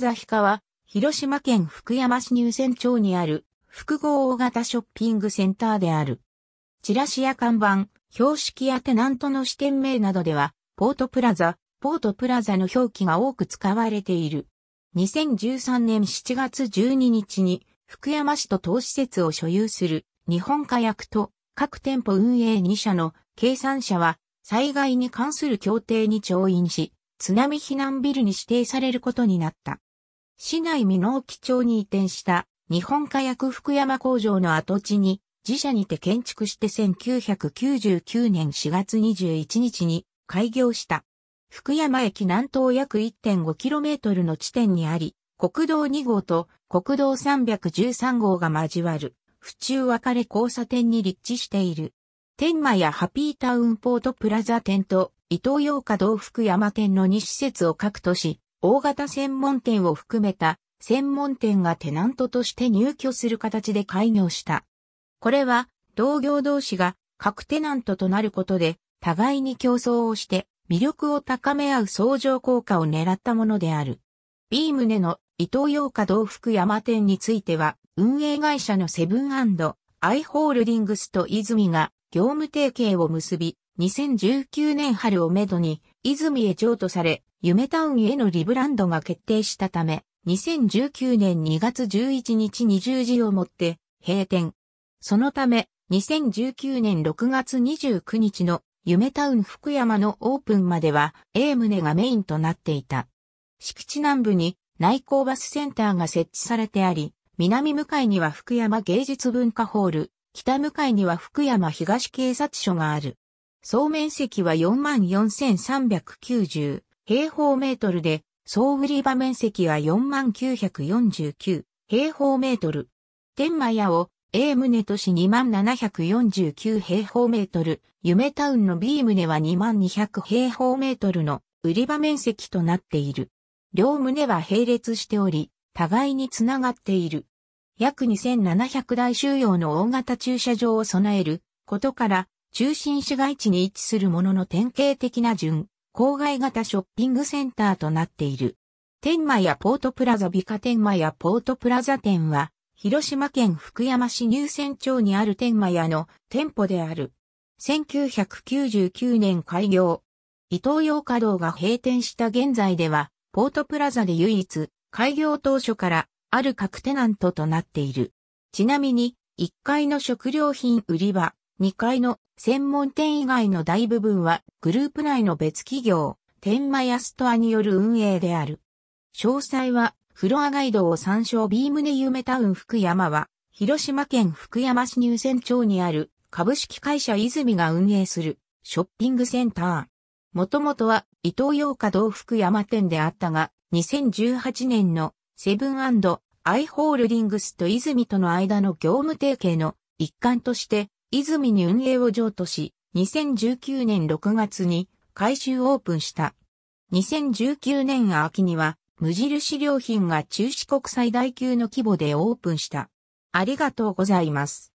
ザヒカは、広島県福山市入選町にある複合大型ショッピングセンターである。チラシや看板、標識やテナントの支店名などでは、ポートプラザ、ポートプラザの表記が多く使われている。2013年7月12日に、福山市と投資施設を所有する日本火薬と各店舗運営2社の計算者は災害に関する協定に調印し、津波避難ビルに指定されることになった。市内美濃基町に移転した日本火薬福山工場の跡地に自社にて建築して1999年4月21日に開業した。福山駅南東約 1.5km の地点にあり、国道2号と国道313号が交わる府中別れ交差点に立地している。天満やハピータウンポートプラザ店と伊東洋華道福山店の2施設を各都市、大型専門店を含めた専門店がテナントとして入居する形で開業した。これは同業同士が各テナントとなることで互いに競争をして魅力を高め合う相乗効果を狙ったものである。ビームネの伊藤洋華道福山店については運営会社のセブンアイ・ホールディングスと泉が業務提携を結び、2019年春をめどに、泉へ譲渡され、夢タウンへのリブランドが決定したため、2019年2月11日20時をもって閉店。そのため、2019年6月29日の夢タウン福山のオープンまでは A 棟がメインとなっていた。敷地南部に内港バスセンターが設置されてあり、南向かいには福山芸術文化ホール、北向かいには福山東警察署がある。総面積は44,390平方メートルで、総売り場面積は49,49平方メートル。天満屋を A 棟都市2749平方メートル、夢タウンの B 棟は2200平方メートルの売り場面積となっている。両棟は並列しており、互いにつながっている。約2700台収容の大型駐車場を備えることから、中心市街地に位置するものの典型的な順、郊外型ショッピングセンターとなっている。天満やポートプラザ美化天満やポートプラザ店は、広島県福山市入選町にある天満屋の店舗である。1999年開業。伊東洋華堂が閉店した現在では、ポートプラザで唯一、開業当初からある各テナントとなっている。ちなみに、1階の食料品売り場、2階の専門店以外の大部分はグループ内の別企業、天満屋ストアによる運営である。詳細はフロアガイドを参照ビームネ夢タウン福山は、広島県福山市入選町にある株式会社泉が運営するショッピングセンター。もともとは伊東洋華堂福山店であったが、2018年のセブンアイ・ホールディングスと泉との間の業務提携の一環として泉に運営を譲渡し、2019年6月に改修オープンした。2019年秋には、無印良品が中四国最大級の規模でオープンした。ありがとうございます。